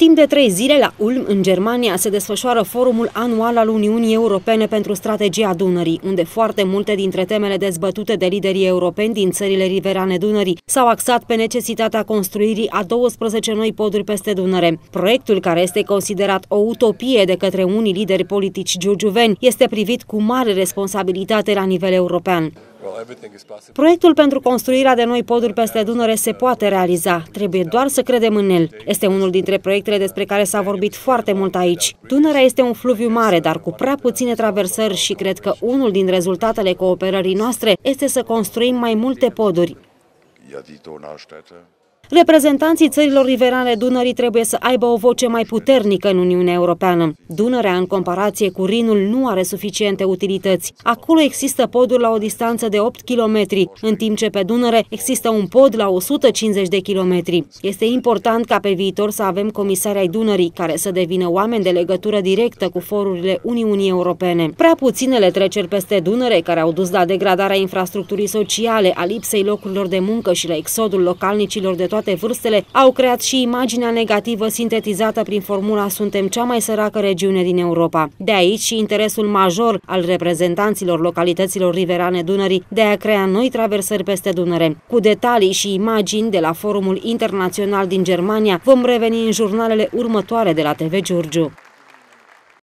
Timp de trei zile la Ulm, în Germania, se desfășoară forumul anual al Uniunii Europene pentru strategia Dunării, unde foarte multe dintre temele dezbătute de liderii europeni din țările riverane Dunării s-au axat pe necesitatea construirii a 12 noi poduri peste Dunăre. Proiectul, care este considerat o utopie de către unii lideri politici giurgiuveni, este privit cu mare responsabilitate la nivel european. Proiectul pentru construirea de noi poduri peste Dunăre se poate realiza. Trebuie doar să credem în el. Este unul dintre proiectele despre care s-a vorbit foarte mult aici. Dunărea este un fluviu mare, dar cu prea puține traversări și cred că unul din rezultatele cooperării noastre este să construim mai multe poduri. Reprezentanții țărilor riverane Dunării trebuie să aibă o voce mai puternică în Uniunea Europeană. Dunărea, în comparație cu Rinul, nu are suficiente utilități. Acolo există poduri la o distanță de 8 km, în timp ce pe Dunăre există un pod la 150 de km. Este important ca pe viitor să avem comisari ai Dunării, care să devină oameni de legătură directă cu forurile Uniunii Europene. Prea puținele treceri peste Dunăre, care au dus la degradarea infrastructurii sociale, a lipsei locurilor de muncă și la exodul localnicilor de toate toate vârstele, au creat și imaginea negativă sintetizată prin formula Suntem cea mai săracă regiune din Europa. De aici și interesul major al reprezentanților localităților riverane Dunării de a crea noi traversări peste Dunăre. Cu detalii și imagini de la Forumul Internațional din Germania vom reveni în jurnalele următoare de la TV Giurgiu.